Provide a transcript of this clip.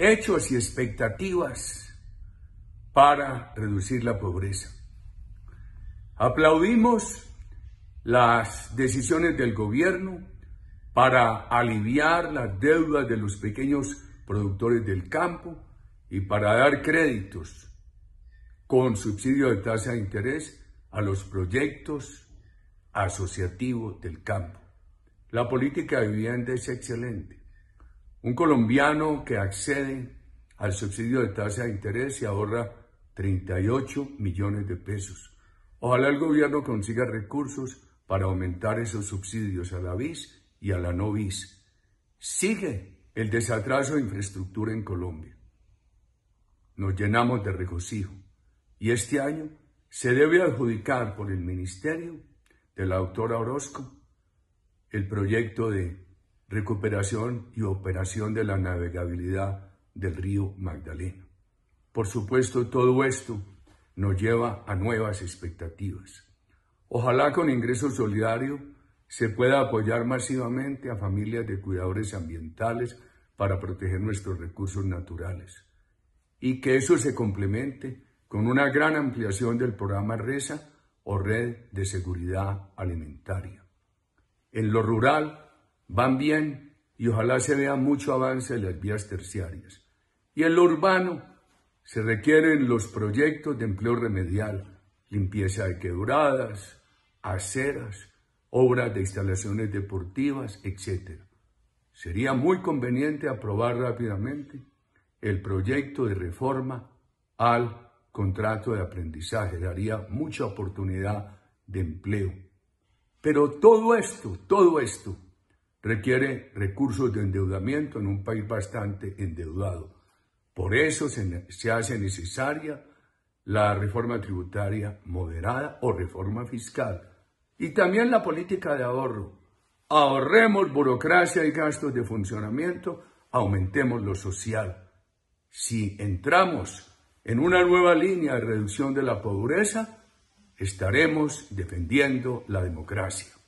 hechos y expectativas para reducir la pobreza. Aplaudimos las decisiones del gobierno para aliviar las deudas de los pequeños productores del campo y para dar créditos con subsidio de tasa de interés a los proyectos asociativos del campo. La política de vivienda es excelente. Un colombiano que accede al subsidio de tasa de interés y ahorra 38 millones de pesos. Ojalá el gobierno consiga recursos para aumentar esos subsidios a la vis y a la no Sigue el desatraso de infraestructura en Colombia. Nos llenamos de regocijo y este año se debe adjudicar por el Ministerio de la autora Orozco el proyecto de recuperación y operación de la navegabilidad del río Magdalena. Por supuesto, todo esto nos lleva a nuevas expectativas. Ojalá con ingreso solidario se pueda apoyar masivamente a familias de cuidadores ambientales para proteger nuestros recursos naturales y que eso se complemente con una gran ampliación del programa RESA o Red de Seguridad Alimentaria. En lo rural, Van bien y ojalá se vea mucho avance en las vías terciarias. Y en lo urbano se requieren los proyectos de empleo remedial, limpieza de quebradas, aceras, obras de instalaciones deportivas, etc. Sería muy conveniente aprobar rápidamente el proyecto de reforma al contrato de aprendizaje. Daría mucha oportunidad de empleo. Pero todo esto, todo esto requiere recursos de endeudamiento en un país bastante endeudado. Por eso se, hace necesaria la reforma tributaria moderada o reforma fiscal. Y también la política de ahorro. Ahorremos burocracia y gastos de funcionamiento, aumentemos lo social. Si entramos en una nueva línea de reducción de la pobreza, estaremos defendiendo la democracia.